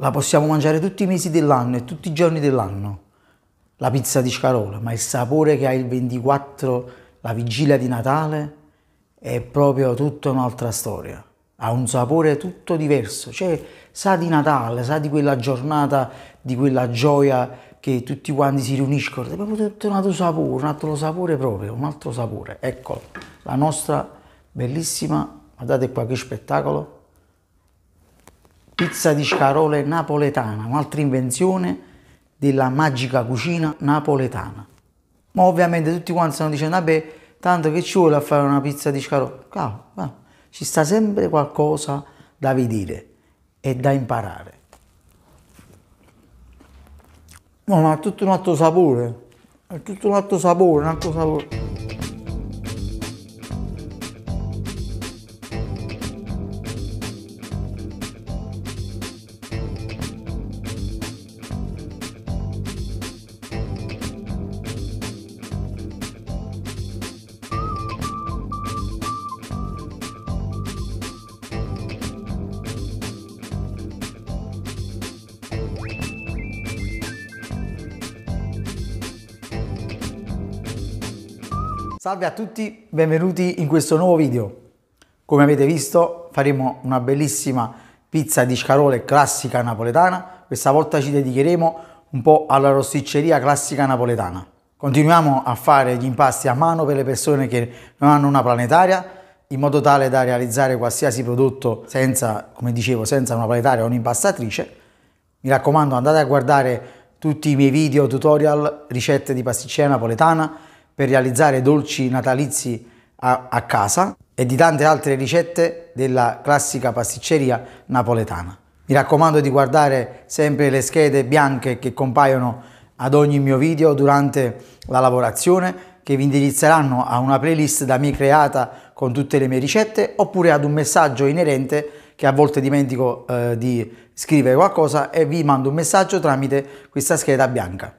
La possiamo mangiare tutti i mesi dell'anno e tutti i giorni dell'anno, la pizza di scarola, ma il sapore che ha il 24, la vigilia di Natale, è proprio tutta un'altra storia. Ha un sapore tutto diverso, cioè sa di Natale, sa di quella giornata, di quella gioia che tutti quanti si riuniscono, è proprio tutto un altro sapore, un altro sapore proprio, un altro sapore. Ecco, la nostra bellissima, guardate qua che spettacolo, pizza di scarole napoletana, un'altra invenzione della magica cucina napoletana. Ma ovviamente tutti quanti stanno dicendo, vabbè, tanto che ci vuole a fare una pizza di scarole? Cavolo, va, ci sta sempre qualcosa da vedere e da imparare. No, ma ha tutto un altro sapore, ha tutto un altro sapore, un altro sapore. Salve a tutti, benvenuti in questo nuovo video. Come avete visto faremo una bellissima pizza di scarole classica napoletana. Questa volta ci dedicheremo un po' alla rosticceria classica napoletana. Continuiamo a fare gli impasti a mano per le persone che non hanno una planetaria in modo tale da realizzare qualsiasi prodotto senza, come dicevo, senza una planetaria o un'impastatrice. Mi raccomando andate a guardare tutti i miei video, tutorial, ricette di pasticceria napoletana per realizzare dolci natalizi a, a casa e di tante altre ricette della classica pasticceria napoletana. Mi raccomando di guardare sempre le schede bianche che compaiono ad ogni mio video durante la lavorazione che vi indirizzeranno a una playlist da me creata con tutte le mie ricette oppure ad un messaggio inerente che a volte dimentico eh, di scrivere qualcosa e vi mando un messaggio tramite questa scheda bianca.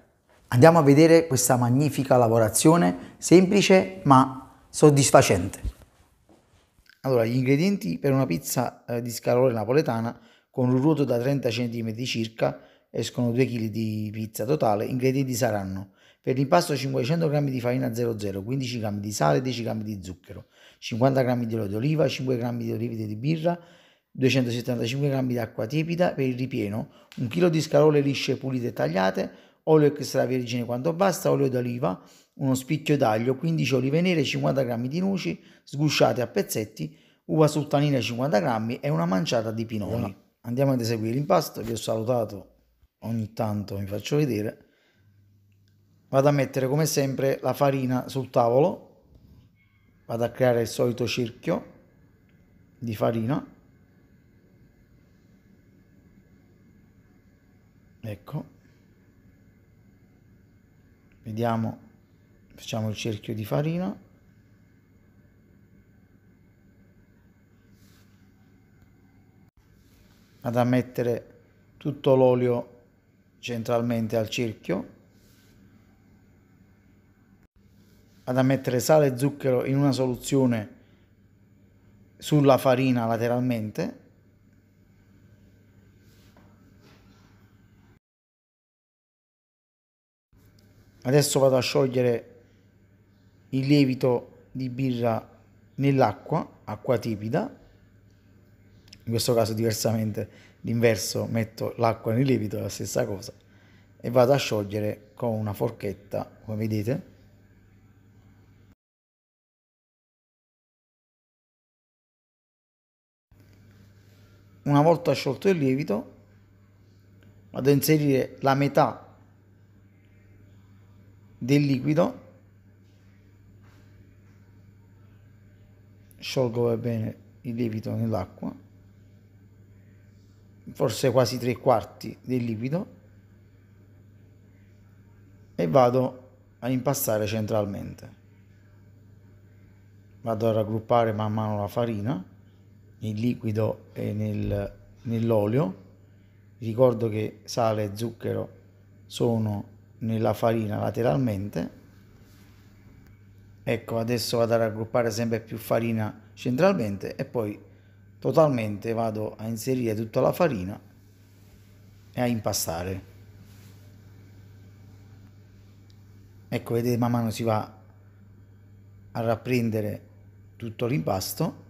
Andiamo a vedere questa magnifica lavorazione, semplice ma soddisfacente. Allora, gli ingredienti per una pizza eh, di scarole napoletana con un ruoto da 30 cm circa escono 2 kg di pizza totale. ingredienti saranno per l'impasto 500 g di farina 00, 15 g di sale, 10 g di zucchero, 50 g di olio d'oliva, 5 g di olivine di birra, 275 g di acqua tiepida per il ripieno, 1 kg di scarole lisce pulite e tagliate, olio extra vergine quando basta, olio d'oliva, uno spicchio d'aglio, 15 olive nere, 50 g di noci sgusciate a pezzetti, uva sultanina 50 g e una manciata di pinoli. Andiamo ad eseguire l'impasto, vi ho salutato, ogni tanto vi faccio vedere. Vado a mettere come sempre la farina sul tavolo, vado a creare il solito cerchio di farina. Ecco vediamo facciamo il cerchio di farina vado a mettere tutto l'olio centralmente al cerchio vado a mettere sale e zucchero in una soluzione sulla farina lateralmente Adesso vado a sciogliere il lievito di birra nell'acqua, acqua tiepida. In questo caso diversamente l'inverso, metto l'acqua nel lievito, la stessa cosa. E vado a sciogliere con una forchetta, come vedete. Una volta sciolto il lievito, vado a inserire la metà del liquido sciolgo bene il lievito nell'acqua forse quasi tre quarti del liquido e vado a impastare centralmente vado a raggruppare man mano la farina nel liquido e nel, nell'olio ricordo che sale e zucchero sono nella farina lateralmente ecco adesso vado a raggruppare sempre più farina centralmente e poi totalmente vado a inserire tutta la farina e a impastare ecco vedete man mano si va a rapprendere tutto l'impasto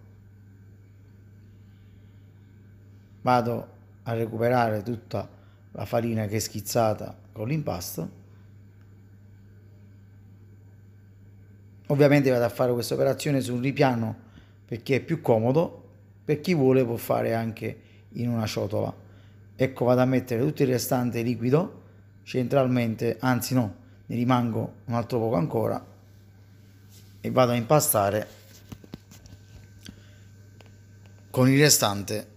vado a recuperare tutta la farina che è schizzata con l'impasto Ovviamente vado a fare questa operazione sul un ripiano perché è più comodo, per chi vuole può fare anche in una ciotola. Ecco vado a mettere tutto il restante liquido centralmente, anzi no, ne rimango un altro poco ancora e vado a impastare con il restante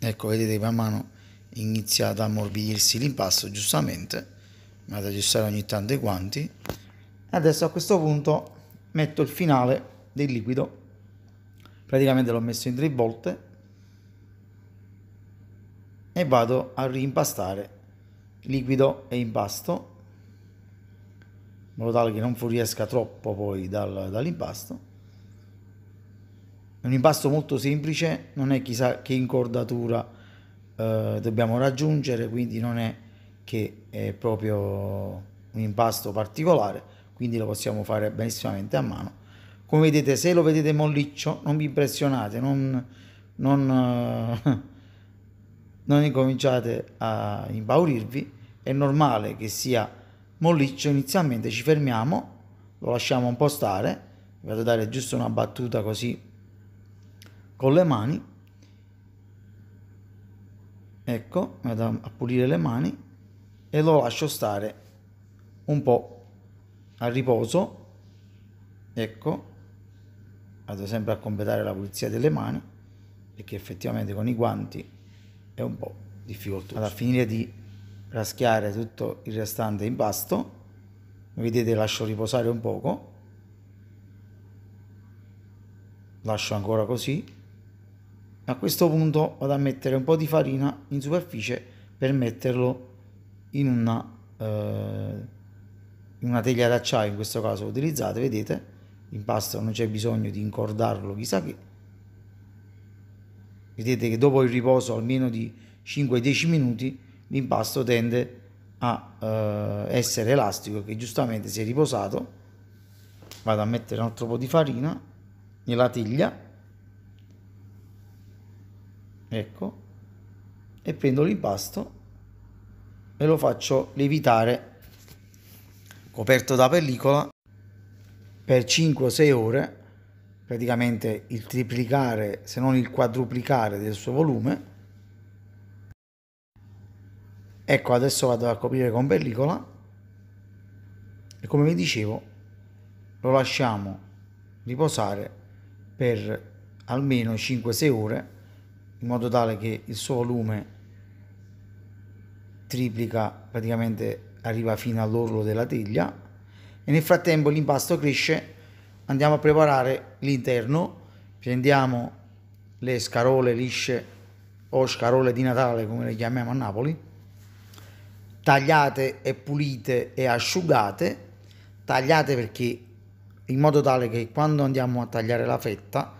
ecco vedete man mano iniziato a ammorbidirsi l'impasto, giustamente, ma ad aggiustare ogni tanto i guanti. Adesso a questo punto metto il finale del liquido, praticamente l'ho messo in tre volte e vado a rimpastare liquido e impasto in modo tale che non fuoriesca troppo poi dal, dall'impasto. un impasto molto semplice, non è chissà che incordatura eh, dobbiamo raggiungere, quindi non è che è proprio un impasto particolare, quindi lo possiamo fare benissimamente a mano. Come vedete, se lo vedete molliccio, non vi impressionate, non, non, eh, non incominciate a impaurirvi, è normale che sia molliccio, inizialmente ci fermiamo, lo lasciamo un po' stare, vado a dare giusto una battuta così con le mani ecco vado a pulire le mani e lo lascio stare un po' a riposo ecco vado sempre a completare la pulizia delle mani perché effettivamente con i guanti è un po' difficoltoso vado a finire di raschiare tutto il restante impasto vedete lascio riposare un poco lascio ancora così a questo punto vado a mettere un po' di farina in superficie per metterlo in una, eh, in una teglia d'acciaio, in questo caso utilizzate, vedete, l'impasto non c'è bisogno di incordarlo chissà che. Vedete che dopo il riposo almeno di 5-10 minuti l'impasto tende a eh, essere elastico che giustamente si è riposato. Vado a mettere un altro po' di farina nella teglia ecco, e prendo l'impasto e lo faccio lievitare coperto da pellicola per 5-6 ore, praticamente il triplicare se non il quadruplicare del suo volume. Ecco, adesso vado a coprire con pellicola e come vi dicevo lo lasciamo riposare per almeno 5-6 ore in modo tale che il suo volume triplica praticamente arriva fino all'orlo della teglia e nel frattempo l'impasto cresce andiamo a preparare l'interno prendiamo le scarole lisce o scarole di Natale come le chiamiamo a Napoli tagliate e pulite e asciugate tagliate perché in modo tale che quando andiamo a tagliare la fetta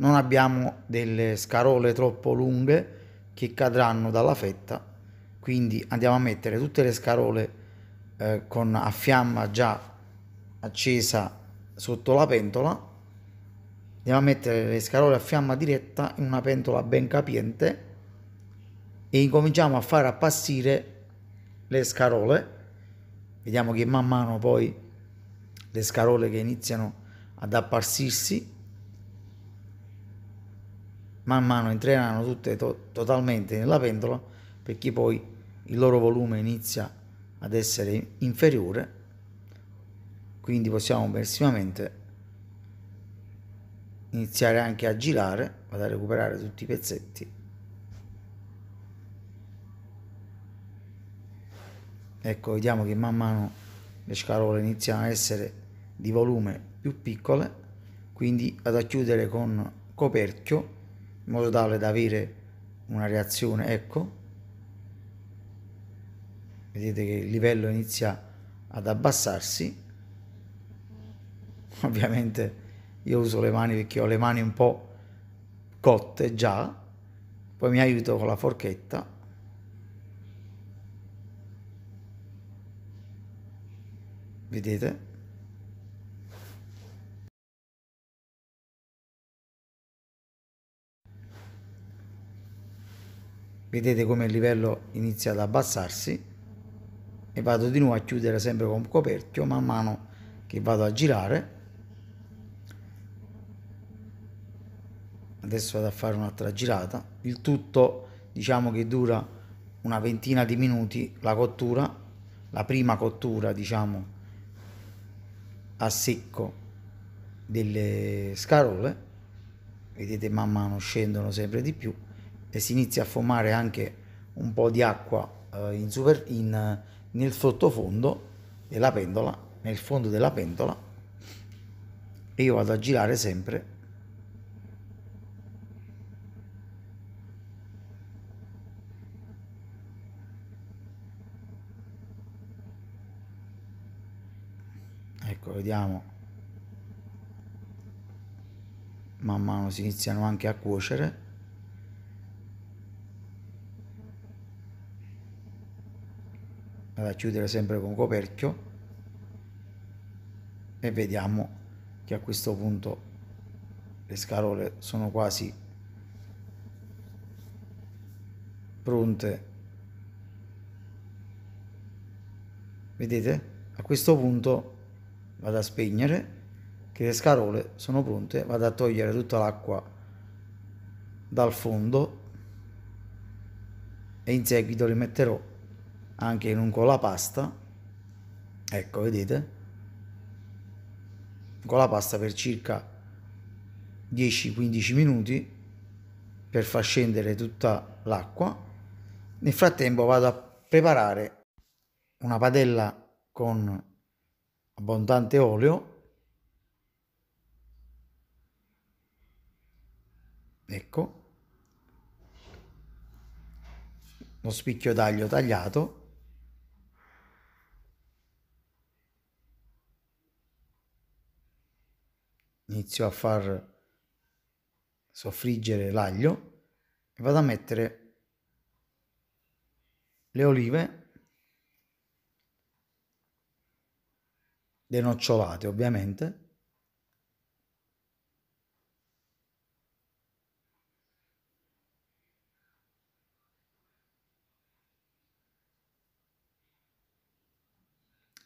non abbiamo delle scarole troppo lunghe che cadranno dalla fetta quindi andiamo a mettere tutte le scarole eh, con a fiamma già accesa sotto la pentola andiamo a mettere le scarole a fiamma diretta in una pentola ben capiente e incominciamo a far appassire le scarole vediamo che man mano poi le scarole che iniziano ad appassirsi man mano entreranno tutte to- totalmente nella pentola perché poi il loro volume inizia ad essere inferiore quindi possiamo verosimamente iniziare anche a girare vado a recuperare tutti i pezzetti ecco vediamo che man mano le scarole iniziano a essere di volume più piccole quindi vado a chiudere con coperchio in modo tale da avere una reazione, ecco, vedete che il livello inizia ad abbassarsi, ovviamente io uso le mani perché ho le mani un po' cotte già, poi mi aiuto con la forchetta vedete vedete come il livello inizia ad abbassarsi e vado di nuovo a chiudere sempre con coperchio man mano che vado a girare adesso vado a fare un'altra girata il tutto diciamo che dura una ventina di minuti la cottura la prima cottura diciamo a secco delle scarole vedete man mano scendono sempre di più e si inizia a fumare anche un po' di acqua eh, in super, in, eh, nel sottofondo della pentola, nel fondo della pentola e io vado a girare sempre ecco vediamo man mano si iniziano anche a cuocere vado a chiudere sempre con coperchio e vediamo che a questo punto le scarole sono quasi pronte vedete a questo punto vado a spegnere che le scarole sono pronte vado a togliere tutta l'acqua dal fondo e in seguito rimetterò metterò anche in un colapasta ecco vedete con la pasta per circa 10-15 minuti per far scendere tutta l'acqua nel frattempo vado a preparare una padella con abbondante olio ecco lo spicchio d'aglio tagliato inizio a far soffriggere l'aglio e vado a mettere le olive denocciolate ovviamente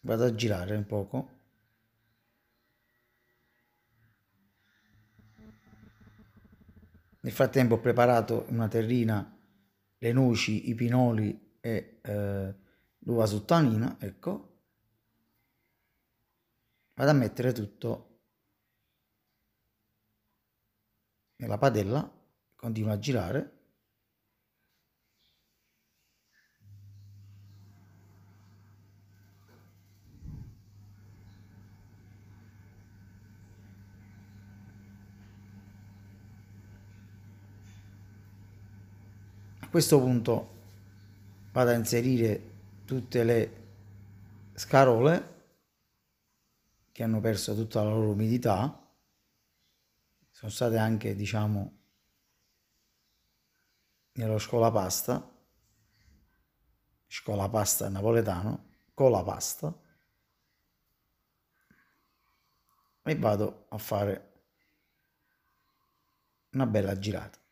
vado a girare un poco Nel frattempo ho preparato in una terrina le noci, i pinoli e eh, l'uva sottanina, ecco. Vado a mettere tutto nella padella, continuo a girare. questo punto vado a inserire tutte le scarole che hanno perso tutta la loro umidità sono state anche diciamo nello scolapasta scolapasta napoletano con la pasta e vado a fare una bella girata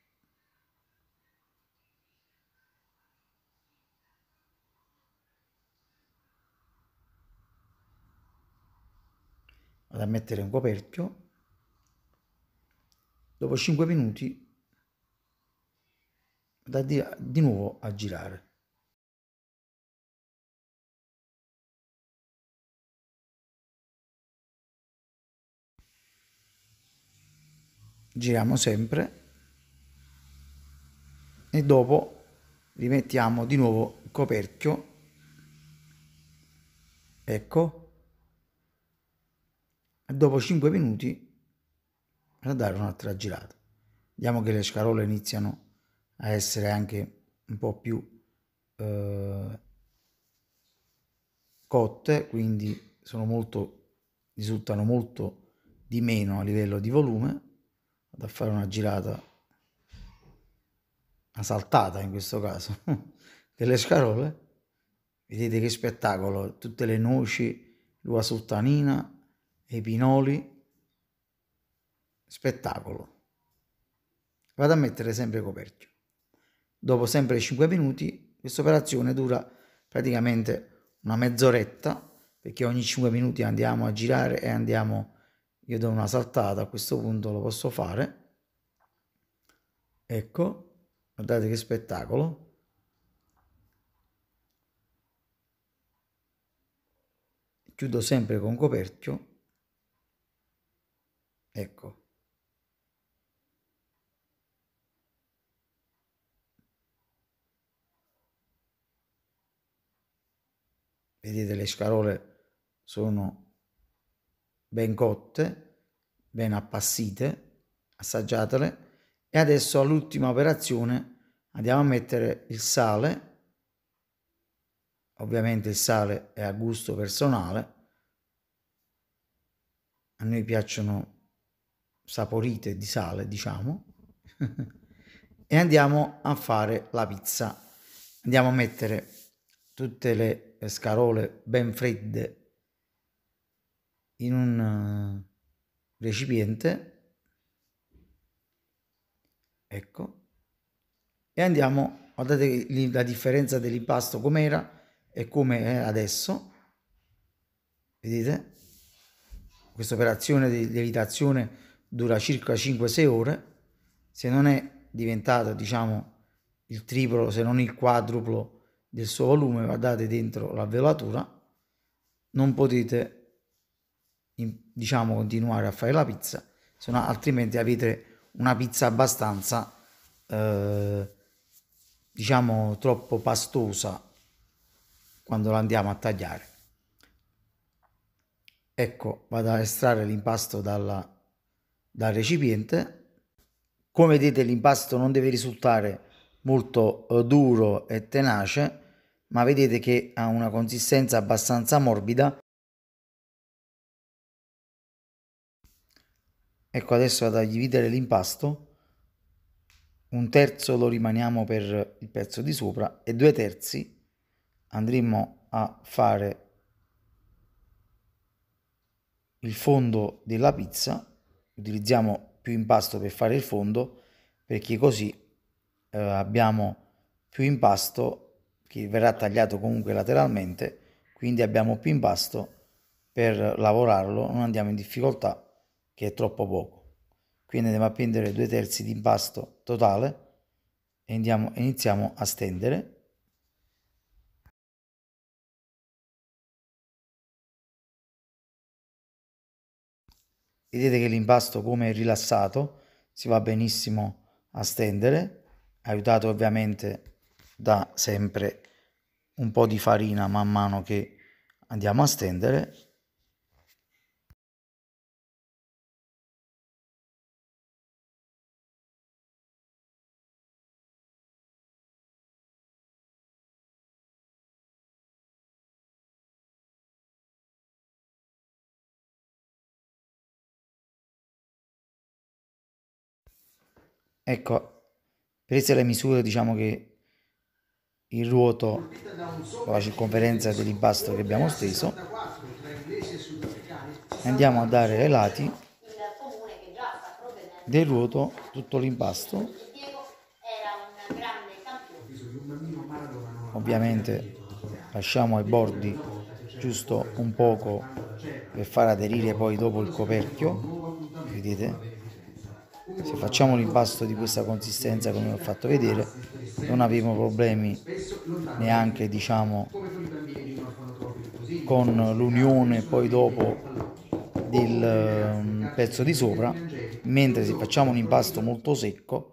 vado a mettere un coperchio dopo 5 minuti da di, di nuovo a girare giriamo sempre e dopo rimettiamo di nuovo il coperchio ecco dopo 5 minuti a dare un'altra girata. Vediamo che le scarole iniziano a essere anche un po' più eh, cotte, quindi sono molto, risultano molto di meno a livello di volume. Vado a fare una girata, una saltata in questo caso, delle scarole. Vedete che spettacolo, tutte le noci, l'uva sultanina, e pinoli, spettacolo. Vado a mettere sempre coperchio. Dopo sempre 5 minuti, questa operazione dura praticamente una mezz'oretta, perché ogni 5 minuti andiamo a girare e andiamo, io do una saltata, a questo punto lo posso fare. Ecco, guardate che spettacolo. Chiudo sempre con coperchio Ecco. Vedete le scarole sono ben cotte, ben appassite, assaggiatele e adesso all'ultima operazione andiamo a mettere il sale, ovviamente il sale è a gusto personale, a noi piacciono saporite di sale, diciamo, e andiamo a fare la pizza. Andiamo a mettere tutte le scarole ben fredde in un eh, recipiente. Ecco. E andiamo, guardate la differenza dell'impasto com'era e come è adesso. Vedete? Questa operazione di lievitazione dura circa 5-6 ore, se non è diventato diciamo il triplo se non il quadruplo del suo volume, guardate dentro la velatura, non potete diciamo continuare a fare la pizza, se no altrimenti avete una pizza abbastanza eh, diciamo troppo pastosa quando la andiamo a tagliare. Ecco, vado a estrarre l'impasto dalla dal recipiente. Come vedete l'impasto non deve risultare molto eh, duro e tenace, ma vedete che ha una consistenza abbastanza morbida. Ecco adesso vado a dividere l'impasto, un terzo lo rimaniamo per il pezzo di sopra e due terzi andremo a fare il fondo della pizza utilizziamo più impasto per fare il fondo perché così eh, abbiamo più impasto che verrà tagliato comunque lateralmente quindi abbiamo più impasto per lavorarlo non andiamo in difficoltà che è troppo poco quindi andiamo a prendere due terzi di impasto totale e andiamo, iniziamo a stendere Vedete che l'impasto come è rilassato, si va benissimo a stendere, aiutato ovviamente da sempre un po' di farina man mano che andiamo a stendere Ecco, prese le misure, diciamo che il ruoto con la circonferenza dell'impasto che abbiamo steso, andiamo a dare ai lati del ruoto tutto l'impasto. Ovviamente lasciamo ai bordi giusto un poco per far aderire poi dopo il coperchio, vedete? se facciamo l'impasto di questa consistenza come ho fatto vedere non avremo problemi neanche diciamo con l'unione poi dopo del um, pezzo di sopra mentre se facciamo un impasto molto secco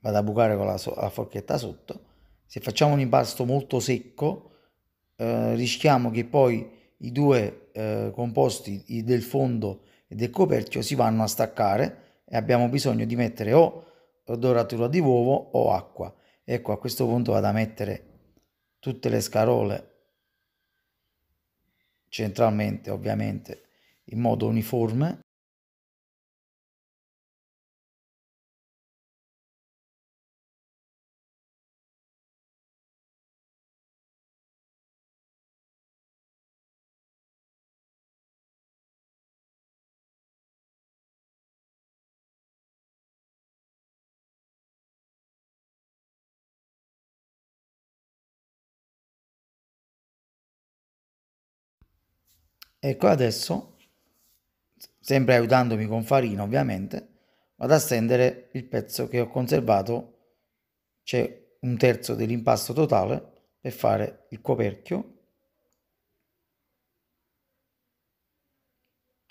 vado a bucare con la, so la forchetta sotto se facciamo un impasto molto secco eh, rischiamo che poi i due eh, composti del fondo e del coperchio si vanno a staccare e abbiamo bisogno di mettere o doratura di uovo o acqua. Ecco, a questo punto vado a mettere tutte le scarole centralmente, ovviamente, in modo uniforme. Ecco adesso, sempre aiutandomi con farina ovviamente, vado a stendere il pezzo che ho conservato, c'è un terzo dell'impasto totale per fare il coperchio.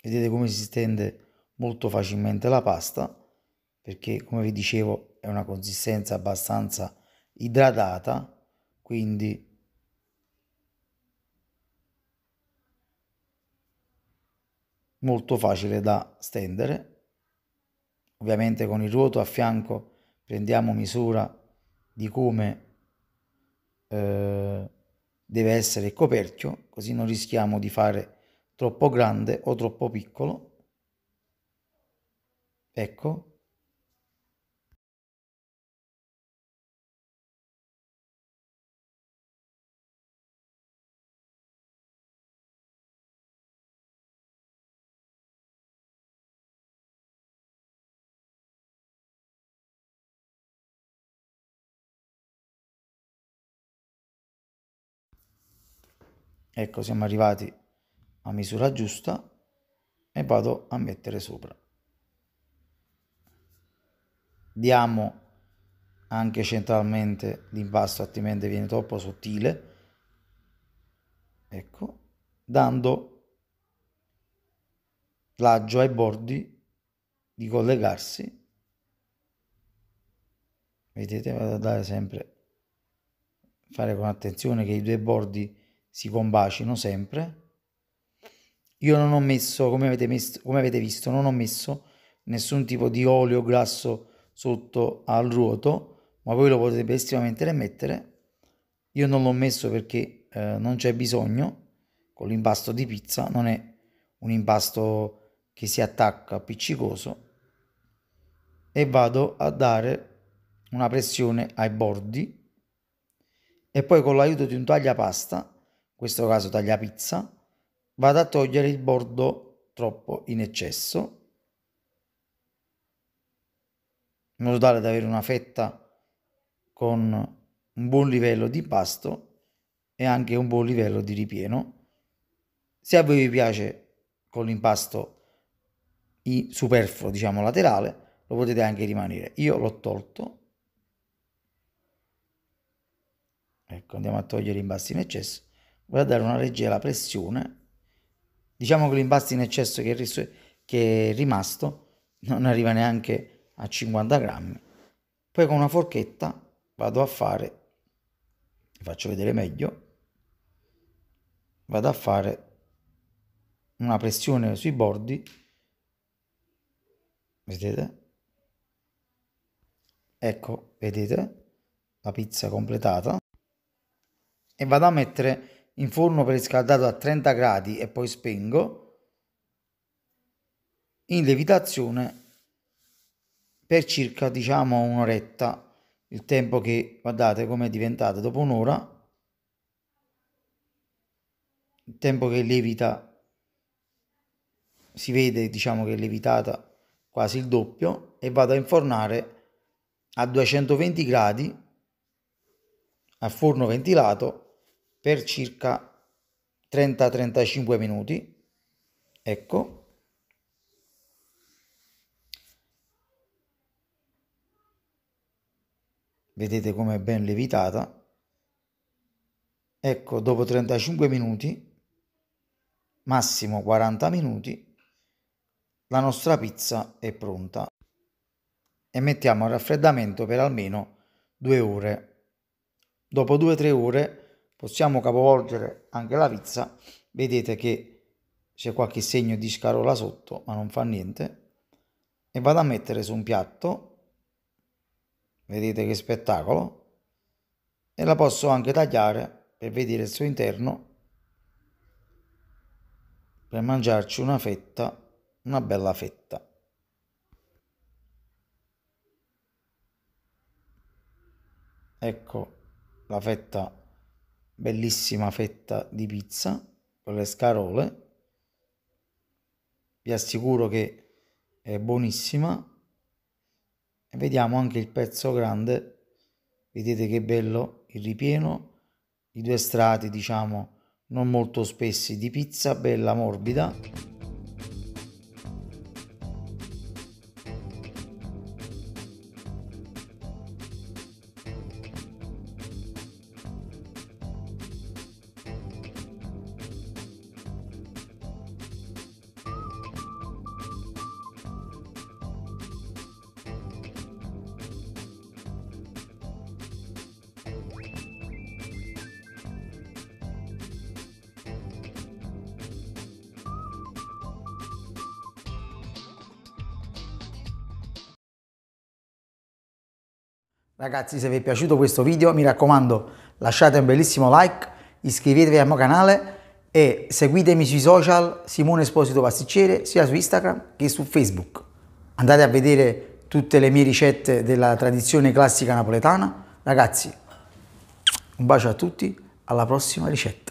Vedete come si stende molto facilmente la pasta perché come vi dicevo è una consistenza abbastanza idratata quindi molto facile da stendere. Ovviamente con il ruoto a fianco prendiamo misura di come eh, deve essere il coperchio, così non rischiamo di fare troppo grande o troppo piccolo. Ecco, ecco siamo arrivati a misura giusta e vado a mettere sopra diamo anche centralmente l'impasto altrimenti viene troppo sottile ecco dando l'aggio ai bordi di collegarsi vedete vado a dare sempre fare con attenzione che i due bordi si combacino sempre. Io non ho messo, come avete, messo, come avete visto, non ho messo nessun tipo di olio grasso sotto al ruoto, ma voi lo potete estremamente mettere. Io non l'ho messo perché eh, non c'è bisogno, con l'impasto di pizza non è un impasto che si attacca appiccicoso e vado a dare una pressione ai bordi e poi con l'aiuto di un tagliapasta questo caso tagliapizza, vado a togliere il bordo troppo in eccesso in modo tale da avere una fetta con un buon livello di impasto e anche un buon livello di ripieno. Se a voi vi piace con l'impasto superfluo, diciamo laterale, lo potete anche rimanere. Io l'ho tolto. Ecco, andiamo a togliere l'impasto in eccesso va a dare una legge alla pressione, diciamo che l'impasto in eccesso che è, ris- che è rimasto non arriva neanche a 50 grammi, poi con una forchetta vado a fare, vi faccio vedere meglio, vado a fare una pressione sui bordi, vedete? Ecco, vedete la pizza completata e vado a mettere in forno preriscaldato a 30 gradi e poi spengo, in lievitazione per circa diciamo un'oretta, il tempo che guardate come è diventato dopo un'ora, il tempo che lievita si vede diciamo che è lievitata quasi il doppio e vado a infornare a 220 gradi al forno ventilato per circa 30-35 minuti. Ecco. Vedete come è ben levitata. Ecco, dopo 35 minuti, massimo 40 minuti, la nostra pizza è pronta e mettiamo a raffreddamento per almeno 2 ore. Dopo 2-3 ore possiamo capovolgere anche la pizza, vedete che c'è qualche segno di scarola sotto, ma non fa niente. E vado a mettere su un piatto, vedete che spettacolo, e la posso anche tagliare per vedere il suo interno, per mangiarci una fetta, una bella fetta. Ecco la fetta bellissima fetta di pizza con le scarole vi assicuro che è buonissima vediamo anche il pezzo grande vedete che bello il ripieno i due strati diciamo non molto spessi di pizza bella morbida Ragazzi se vi è piaciuto questo video mi raccomando lasciate un bellissimo like, iscrivetevi al mio canale e seguitemi sui social Simone Esposito Pasticcere sia su Instagram che su Facebook. Andate a vedere tutte le mie ricette della tradizione classica napoletana. Ragazzi, un bacio a tutti, alla prossima ricetta.